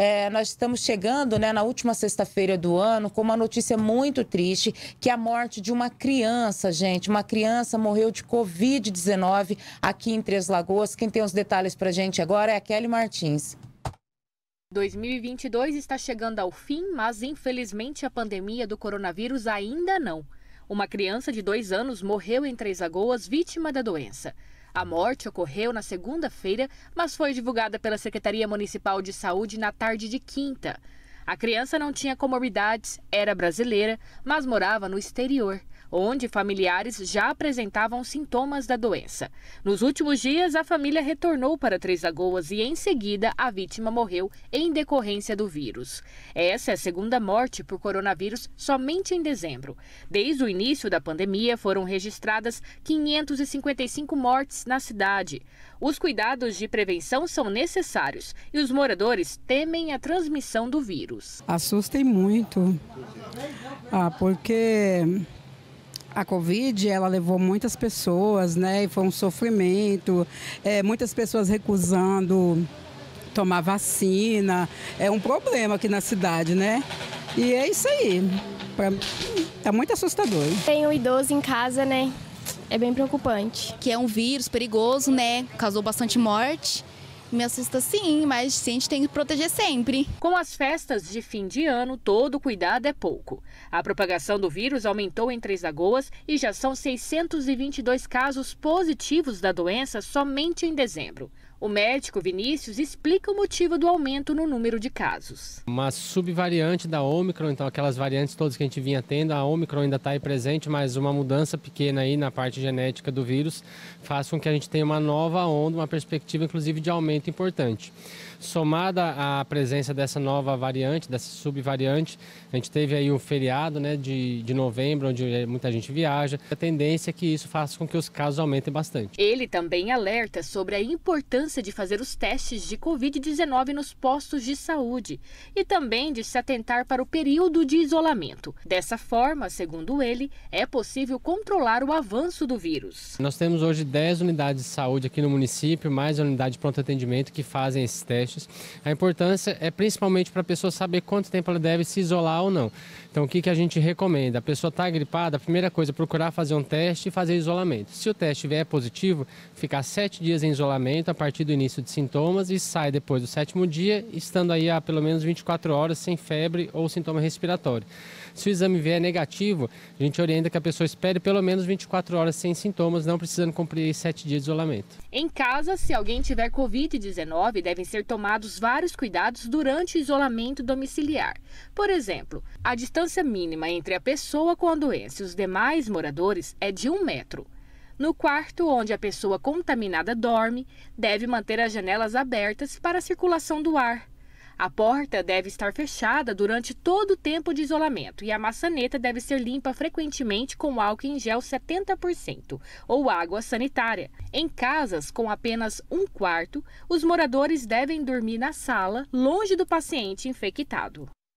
É, nós estamos chegando né, na última sexta-feira do ano com uma notícia muito triste, que é a morte de uma criança, gente. Uma criança morreu de Covid-19 aqui em Três Lagoas. Quem tem os detalhes para gente agora é a Kelly Martins. 2022 está chegando ao fim, mas infelizmente a pandemia do coronavírus ainda não. Uma criança de dois anos morreu em Três Lagoas vítima da doença. A morte ocorreu na segunda-feira, mas foi divulgada pela Secretaria Municipal de Saúde na tarde de quinta. A criança não tinha comorbidades, era brasileira, mas morava no exterior onde familiares já apresentavam sintomas da doença. Nos últimos dias, a família retornou para Três Lagoas e, em seguida, a vítima morreu em decorrência do vírus. Essa é a segunda morte por coronavírus somente em dezembro. Desde o início da pandemia, foram registradas 555 mortes na cidade. Os cuidados de prevenção são necessários e os moradores temem a transmissão do vírus. Assustem muito, ah, porque a Covid ela levou muitas pessoas, né? E foi um sofrimento, é, muitas pessoas recusando tomar vacina. É um problema aqui na cidade, né? E é isso aí. Pra... Tá muito assustador. Tem um idoso em casa, né? É bem preocupante. Que é um vírus perigoso, né? Causou bastante morte me assusta sim, mas a gente tem que proteger sempre. Com as festas de fim de ano, todo cuidado é pouco. A propagação do vírus aumentou em Três Lagoas e já são 622 casos positivos da doença somente em dezembro. O médico Vinícius explica o motivo do aumento no número de casos. Uma subvariante da Omicron, então aquelas variantes todas que a gente vinha tendo, a Omicron ainda está aí presente, mas uma mudança pequena aí na parte genética do vírus faz com que a gente tenha uma nova onda, uma perspectiva inclusive de aumento importante. Somada à presença dessa nova variante, dessa subvariante, a gente teve aí o feriado né, de, de novembro, onde muita gente viaja. A tendência é que isso faça com que os casos aumentem bastante. Ele também alerta sobre a importância importância de fazer os testes de Covid-19 nos postos de saúde e também de se atentar para o período de isolamento. Dessa forma, segundo ele, é possível controlar o avanço do vírus. Nós temos hoje 10 unidades de saúde aqui no município, mais a unidade de pronto atendimento que fazem esses testes. A importância é principalmente para a pessoa saber quanto tempo ela deve se isolar ou não. Então, o que, que a gente recomenda? A pessoa está gripada, a primeira coisa é procurar fazer um teste e fazer isolamento. Se o teste vier positivo, ficar sete dias em isolamento a partir partir do início de sintomas e sai depois do sétimo dia, estando aí há pelo menos 24 horas sem febre ou sintoma respiratório. Se o exame vier negativo, a gente orienta que a pessoa espere pelo menos 24 horas sem sintomas, não precisando cumprir 7 dias de isolamento. Em casa, se alguém tiver Covid-19, devem ser tomados vários cuidados durante o isolamento domiciliar. Por exemplo, a distância mínima entre a pessoa com a doença e os demais moradores é de um metro. No quarto, onde a pessoa contaminada dorme, deve manter as janelas abertas para a circulação do ar. A porta deve estar fechada durante todo o tempo de isolamento e a maçaneta deve ser limpa frequentemente com álcool em gel 70% ou água sanitária. Em casas com apenas um quarto, os moradores devem dormir na sala, longe do paciente infectado.